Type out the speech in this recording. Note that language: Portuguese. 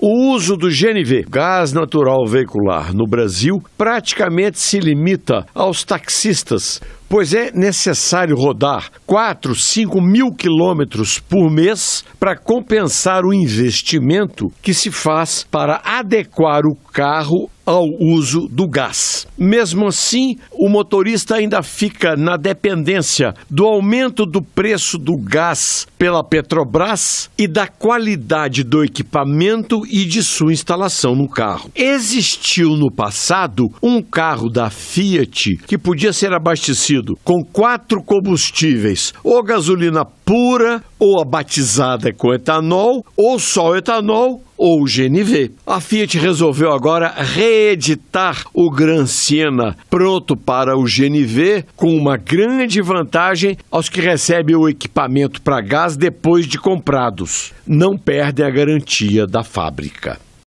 O uso do GNV, gás natural veicular, no Brasil praticamente se limita aos taxistas, pois é necessário rodar 4, 5 mil quilômetros por mês para compensar o investimento que se faz para adequar o carro ao uso do gás. Mesmo assim, o motorista ainda fica na dependência do aumento do preço do gás pela Petrobras e da qualidade do equipamento e de sua instalação no carro. Existiu no passado um carro da Fiat que podia ser abastecido com quatro combustíveis, ou gasolina pura, ou a batizada com etanol, ou só etanol, ou GNV. A Fiat resolveu agora reeditar o Gran Siena, pronto para o GNV, com uma grande vantagem aos que recebem o equipamento para gás depois de comprados. Não perdem a garantia da fábrica.